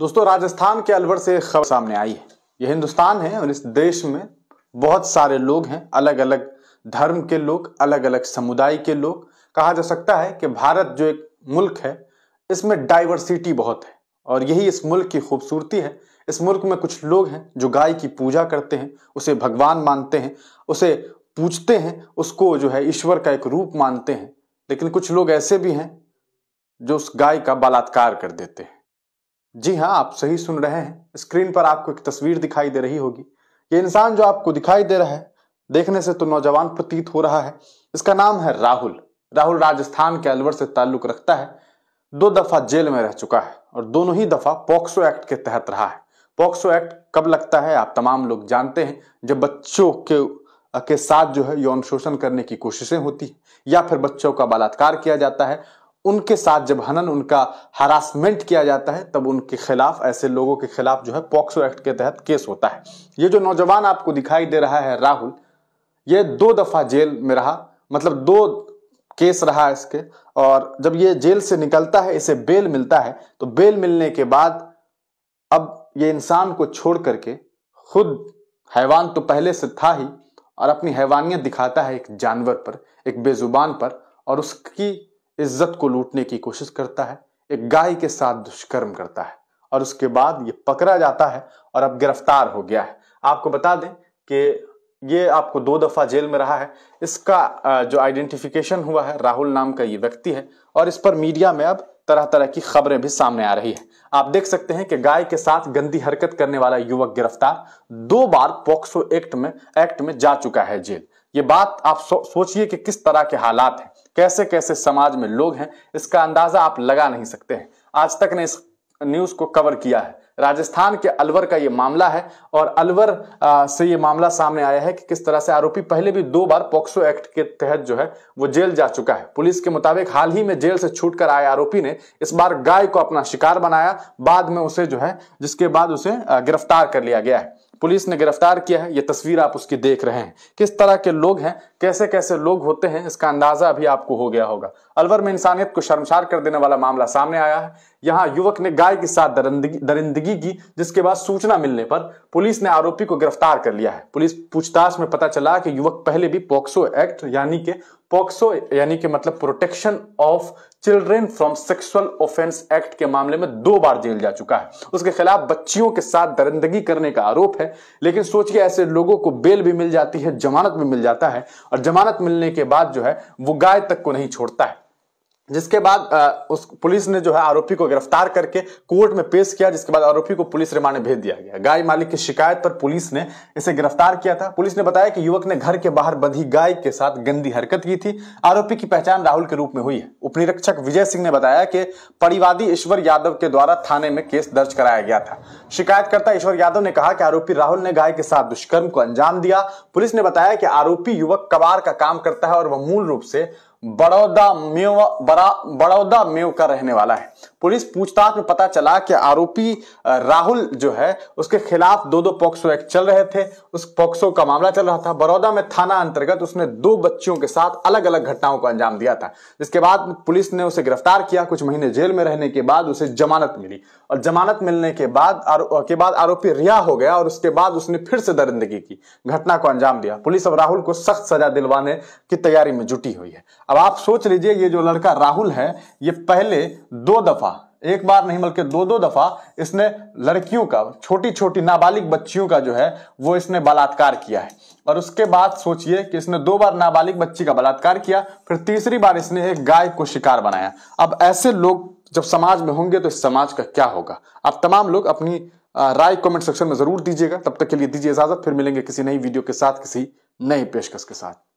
दोस्तों राजस्थान के अलवर से खबर सामने आई है ये हिंदुस्तान है और इस देश में बहुत सारे लोग हैं अलग अलग धर्म के लोग अलग अलग समुदाय के लोग कहा जा सकता है कि भारत जो एक मुल्क है इसमें डाइवर्सिटी बहुत है और यही इस मुल्क की खूबसूरती है इस मुल्क में कुछ लोग हैं जो गाय की पूजा करते हैं उसे भगवान मानते हैं उसे पूजते हैं उसको जो है ईश्वर का एक रूप मानते हैं लेकिन कुछ लोग ऐसे भी हैं जो उस गाय का बलात्कार कर देते हैं जी हाँ आप सही सुन रहे हैं स्क्रीन पर आपको एक तस्वीर दिखाई दे रही होगी ये इंसान जो आपको दिखाई दे रहा है देखने से तो नौजवान प्रतीत हो रहा है इसका नाम है राहुल राहुल राजस्थान के अलवर से ताल्लुक रखता है दो दफा जेल में रह चुका है और दोनों ही दफा पॉक्सो एक्ट के तहत रहा है पॉक्सो एक्ट कब लगता है आप तमाम लोग जानते हैं जब बच्चों के के साथ जो है यौन शोषण करने की कोशिशें होती या फिर बच्चों का बलात्कार किया जाता है उनके साथ जब हनन उनका हरासमेंट किया जाता है तब उनके खिलाफ ऐसे लोगों के खिलाफ जो है पॉक्सो एक्ट के तहत केस होता है ये जो नौजवान आपको दिखाई दे रहा है राहुल ये दो दफा जेल में रहा मतलब दो केस रहा इसके और जब ये जेल से निकलता है इसे बेल मिलता है तो बेल मिलने के बाद अब ये इंसान को छोड़ करके खुद हैवान तो पहले से था ही और अपनी हैवानियत दिखाता है एक जानवर पर एक बेजुबान पर और उसकी इज्जत को लूटने की कोशिश करता है एक गाय के साथ दुष्कर्म करता है और उसके बाद ये पकड़ा जाता है और अब गिरफ्तार हो गया है आपको बता दें कि ये आपको दो दफ़ा जेल में रहा है इसका जो आइडेंटिफिकेशन हुआ है राहुल नाम का ये व्यक्ति है और इस पर मीडिया में अब तरह तरह की खबरें भी सामने आ रही है आप देख सकते हैं कि गाय के साथ गंदी हरकत करने वाला युवक गिरफ्तार दो बार पॉक्सो एक्ट में एक्ट में जा चुका है जेल ये बात आप सो, सोचिए कि किस तरह के हालात हैं कैसे कैसे समाज में लोग हैं इसका अंदाजा आप लगा नहीं सकते हैं आज तक ने इस न्यूज को कवर किया है राजस्थान के अलवर का ये मामला है और अलवर आ, से ये मामला सामने आया है कि किस तरह से आरोपी पहले भी दो बार पॉक्सो एक्ट के तहत जो है वो जेल जा चुका है पुलिस के मुताबिक हाल ही में जेल से छूट कर आए आरोपी ने इस बार गाय को अपना शिकार बनाया बाद में उसे जो है जिसके बाद उसे गिरफ्तार कर लिया गया है पुलिस ने गिरफ्तार किया है ये तस्वीर आप उसकी देख रहे हैं किस तरह के लोग हैं कैसे कैसे लोग होते हैं इसका अंदाजा अभी आपको हो गया होगा अलवर में इंसानियत को शर्मसार कर देने वाला मामला सामने आया है यहाँ युवक ने गाय के साथ दरिंदगी दरिंदगी की जिसके बाद सूचना मिलने पर पुलिस ने आरोपी को गिरफ्तार कर लिया है पुलिस पूछताछ में पता चला कि युवक पहले भी पॉक्सो एक्ट यानी के पॉक्सो यानी कि मतलब protection of children from sexual offence act के मामले में दो बार जेल जा चुका है उसके खिलाफ बच्चियों के साथ दरिंदगी करने का आरोप है लेकिन सोचिए ऐसे लोगों को बेल भी मिल जाती है जमानत भी मिल जाता है और जमानत मिलने के बाद जो है वो गाय तक को नहीं छोड़ता है जिसके बाद उस पुलिस ने जो है आरोपी को गिरफ्तार करके कोर्ट में पेश किया जिसके बाद आरोपी को पुलिस रिमांड भेज दिया गया गाय मालिक की शिकायत पर पुलिस ने इसे गिरफ्तार किया था पुलिस ने बताया कि युवक ने घर के बाहर बंधी गाय के साथ गंदी हरकत की थी आरोपी की पहचान राहुल के रूप में हुई है उपनिरीक्षक विजय सिंह ने बताया कि परिवादी ईश्वर यादव के द्वारा थाने में केस दर्ज कराया गया था शिकायतकर्ता ईश्वर यादव ने कहा कि आरोपी राहुल ने गाय के साथ दुष्कर्म को अंजाम दिया पुलिस ने बताया कि आरोपी युवक कबार का काम करता है और वह मूल रूप से बड़ौदा म्यू बड़ा बड़ौदा म्यू का रहने वाला है पुलिस पूछताछ में पता चला कि आरोपी राहुल जो है उसके खिलाफ दो दो पॉक्सो एक्ट चल रहे थे उस पॉक्सो का मामला चल रहा था बड़ौदा में थाना अंतर्गत उसने दो बच्चियों के साथ अलग अलग घटनाओं को अंजाम दिया था जिसके बाद पुलिस ने उसे गिरफ्तार किया कुछ महीने जेल में रहने के बाद उसे जमानत मिली और जमानत मिलने के बाद के बाद आरोपी रिहा हो गया और उसके बाद उसने फिर से दरिंदगी की घटना को अंजाम दिया पुलिस अब राहुल को सख्त सजा दिलवाने की तैयारी में जुटी हुई है अब आप सोच लीजिए ये जो लड़का राहुल है ये पहले दो दफा एक बार नहीं बल्कि दो दो दफा इसने लड़कियों का छोटी छोटी नाबालिग बच्चियों का जो है वो इसने बलात्कार किया है और उसके बाद सोचिए कि इसने दो बार नाबालिग बच्ची का बलात्कार किया फिर तीसरी बार इसने एक गाय को शिकार बनाया अब ऐसे लोग जब समाज में होंगे तो इस समाज का क्या होगा आप तमाम लोग अपनी राय कमेंट सेक्शन में जरूर दीजिएगा तब तक के लिए दीजिए इजाजत फिर मिलेंगे किसी नई वीडियो के साथ किसी नई पेशकश के साथ